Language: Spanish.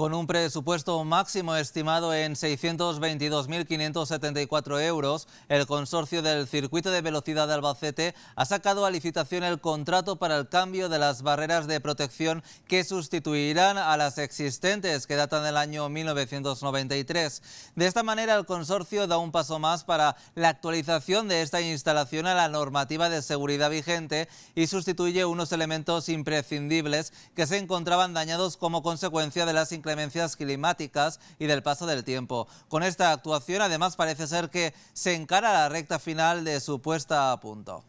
Con un presupuesto máximo estimado en 622.574 euros, el consorcio del Circuito de Velocidad de Albacete ha sacado a licitación el contrato para el cambio de las barreras de protección que sustituirán a las existentes que datan del año 1993. De esta manera, el consorcio da un paso más para la actualización de esta instalación a la normativa de seguridad vigente y sustituye unos elementos imprescindibles que se encontraban dañados como consecuencia de las inclinaciones demencias climáticas y del paso del tiempo. Con esta actuación, además, parece ser que se encara la recta final de su puesta a punto.